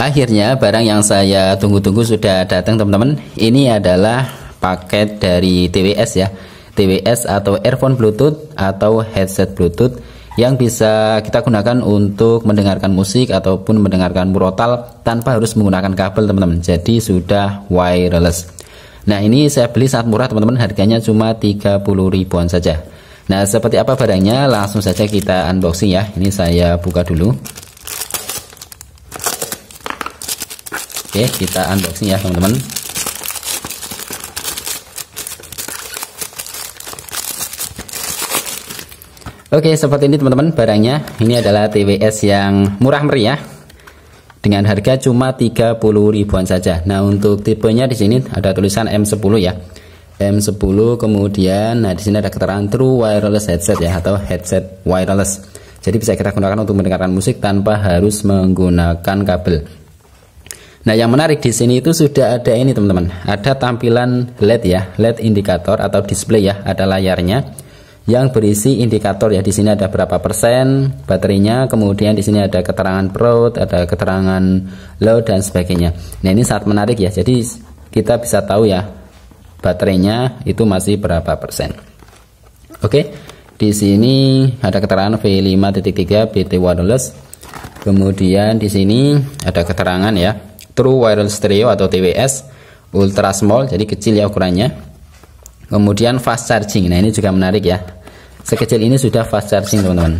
Akhirnya barang yang saya tunggu-tunggu sudah datang teman-teman. Ini adalah paket dari TWS ya. TWS atau earphone Bluetooth atau headset Bluetooth yang bisa kita gunakan untuk mendengarkan musik ataupun mendengarkan murotal tanpa harus menggunakan kabel teman-teman. Jadi sudah wireless. Nah ini saya beli sangat murah teman-teman harganya cuma 30 ribuan saja. Nah seperti apa barangnya langsung saja kita unboxing ya. Ini saya buka dulu. Oke, kita unboxing ya, teman-teman. Oke, seperti ini teman-teman barangnya. Ini adalah TWS yang murah meriah dengan harga cuma 30 ribuan saja. Nah, untuk tipenya di sini ada tulisan M10 ya. M10 kemudian nah di sini ada keterangan true wireless headset ya atau headset wireless. Jadi bisa kita gunakan untuk mendengarkan musik tanpa harus menggunakan kabel. Nah, yang menarik di sini itu sudah ada ini, teman-teman. Ada tampilan LED ya, LED indikator atau display ya, ada layarnya yang berisi indikator ya. Di sini ada berapa persen baterainya, kemudian di sini ada keterangan proud, ada keterangan low dan sebagainya. Nah, ini sangat menarik ya. Jadi kita bisa tahu ya baterainya itu masih berapa persen. Oke. Di sini ada keterangan V5.3 BT wireless. Kemudian di sini ada keterangan ya True Wireless Stereo atau TWS Ultra Small jadi kecil ya ukurannya kemudian fast charging nah ini juga menarik ya sekecil ini sudah fast charging teman-teman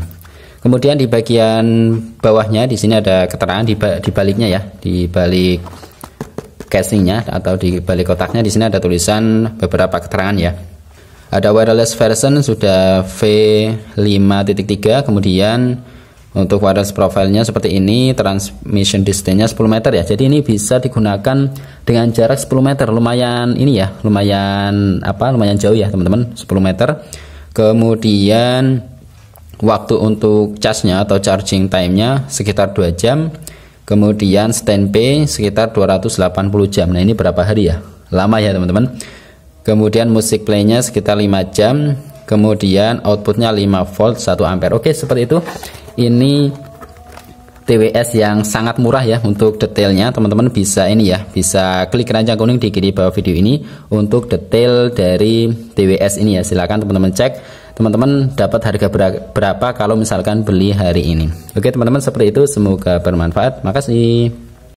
kemudian di bagian bawahnya di sini ada keterangan di, di baliknya ya di balik casingnya atau di balik kotaknya di sini ada tulisan beberapa keterangan ya ada wireless version sudah V5.3 kemudian untuk wireless profilnya seperti ini transmission distance-nya 10 meter ya jadi ini bisa digunakan dengan jarak 10 meter lumayan ini ya lumayan apa lumayan jauh ya teman-teman 10 meter kemudian waktu untuk charge-nya atau charging time-nya sekitar 2 jam kemudian standby sekitar 280 jam nah ini berapa hari ya lama ya teman-teman kemudian musik nya sekitar 5 jam kemudian outputnya 5 volt 1 ampere oke seperti itu ini TWS yang sangat murah ya untuk detailnya teman-teman bisa ini ya bisa klik keranjang kuning di kiri bawah video ini untuk detail dari TWS ini ya silahkan teman-teman cek teman-teman dapat harga berapa kalau misalkan beli hari ini oke teman-teman seperti itu semoga bermanfaat makasih